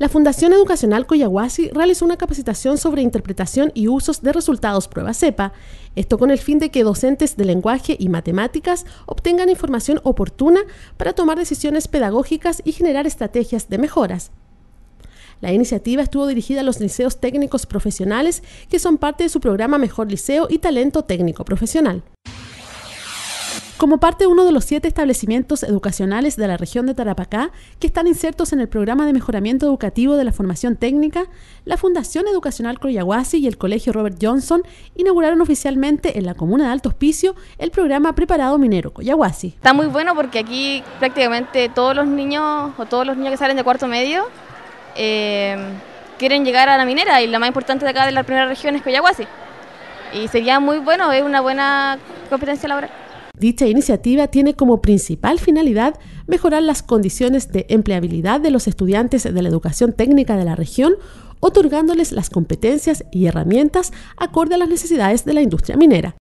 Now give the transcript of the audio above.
La Fundación Educacional Coyahuasi realizó una capacitación sobre interpretación y usos de resultados prueba CEPA, esto con el fin de que docentes de lenguaje y matemáticas obtengan información oportuna para tomar decisiones pedagógicas y generar estrategias de mejoras. La iniciativa estuvo dirigida a los liceos técnicos profesionales que son parte de su programa Mejor Liceo y Talento Técnico Profesional como parte de uno de los siete establecimientos educacionales de la región de Tarapacá que están insertos en el programa de mejoramiento educativo de la formación técnica, la Fundación Educacional Coyahuasi y el Colegio Robert Johnson inauguraron oficialmente en la comuna de Alto Hospicio el programa Preparado Minero Coyahuasi. Está muy bueno porque aquí prácticamente todos los niños o todos los niños que salen de cuarto medio eh, quieren llegar a la minera y la más importante de acá de la primera región es Coyahuasi. Y sería muy bueno, es una buena competencia laboral. Dicha iniciativa tiene como principal finalidad mejorar las condiciones de empleabilidad de los estudiantes de la educación técnica de la región, otorgándoles las competencias y herramientas acorde a las necesidades de la industria minera.